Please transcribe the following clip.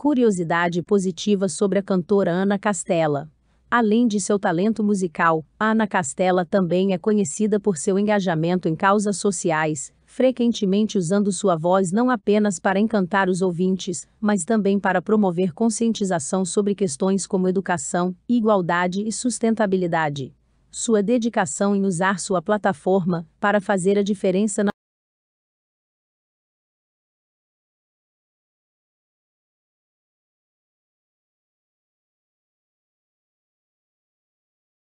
curiosidade positiva sobre a cantora Ana Castela. Além de seu talento musical, Ana Castela também é conhecida por seu engajamento em causas sociais, frequentemente usando sua voz não apenas para encantar os ouvintes, mas também para promover conscientização sobre questões como educação, igualdade e sustentabilidade. Sua dedicação em usar sua plataforma para fazer a diferença na